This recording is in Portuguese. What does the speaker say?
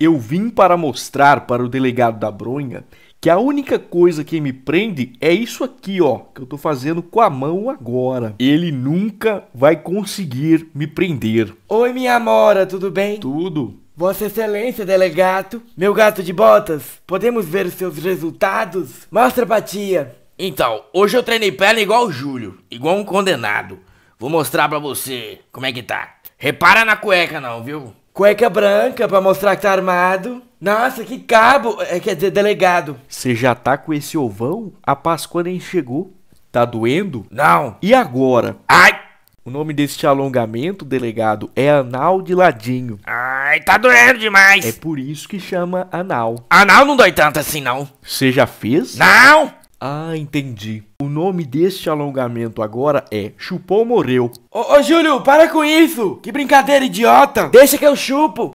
Eu vim para mostrar para o delegado da Bronha que a única coisa que me prende é isso aqui, ó, que eu tô fazendo com a mão agora. Ele nunca vai conseguir me prender. Oi, minha mora, tudo bem? Tudo. Vossa Excelência, delegado, meu gato de botas, podemos ver os seus resultados? Mostra pra tia. Então, hoje eu treinei perna igual o Júlio, igual um condenado. Vou mostrar pra você como é que tá. Repara na cueca não, viu? Cueca branca pra mostrar que tá armado. Nossa, que cabo! É, quer dizer, delegado. Você já tá com esse ovão? A Páscoa nem chegou. Tá doendo? Não. E agora? Ai! O nome deste alongamento, delegado, é anal de ladinho. Ai, tá doendo demais. É por isso que chama anal. Anal não dói tanto assim, não. Você já fez? Não! Ah, entendi. O nome deste alongamento agora é Chupou Morreu. Ô, ô Júlio, para com isso! Que brincadeira idiota! Deixa que eu chupo!